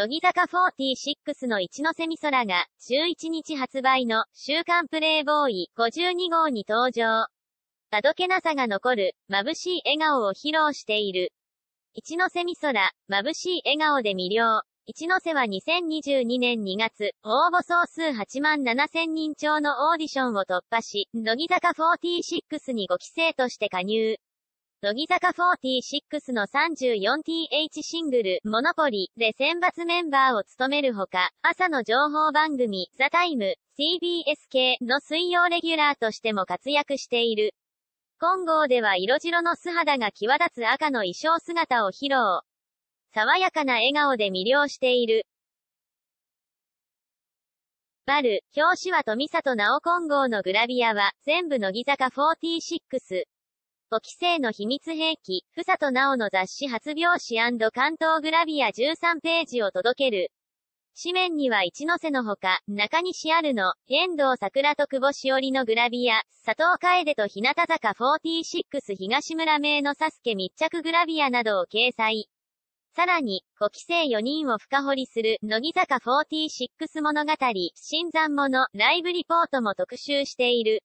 乃木坂46の一ノ瀬美空が、11日発売の、週刊プレイボーイ52号に登場。あどけなさが残る、眩しい笑顔を披露している。一ノ瀬美空、眩しい笑顔で魅了。一ノ瀬は2022年2月、応募総数8万7000人超のオーディションを突破し、乃木坂46に5期生として加入。乃木坂46の 34th シングル、モノポリで選抜メンバーを務めるほか、朝の情報番組、ザ・タイム、TBS 系の水曜レギュラーとしても活躍している。混合では色白の素肌が際立つ赤の衣装姿を披露。爽やかな笑顔で魅了している。バル、表紙は富里直混合のグラビアは、全部乃木坂46。五期生の秘密兵器、ふさとなおの雑誌発表紙関東グラビア13ページを届ける。紙面には一ノ瀬のほか、中西あるの、遠藤桜と久保しおりのグラビア、佐藤楓と日向坂46東村名のサスケ密着グラビアなどを掲載。さらに、五期生4人を深掘りする、乃木坂46物語、新参者、ライブリポートも特集している。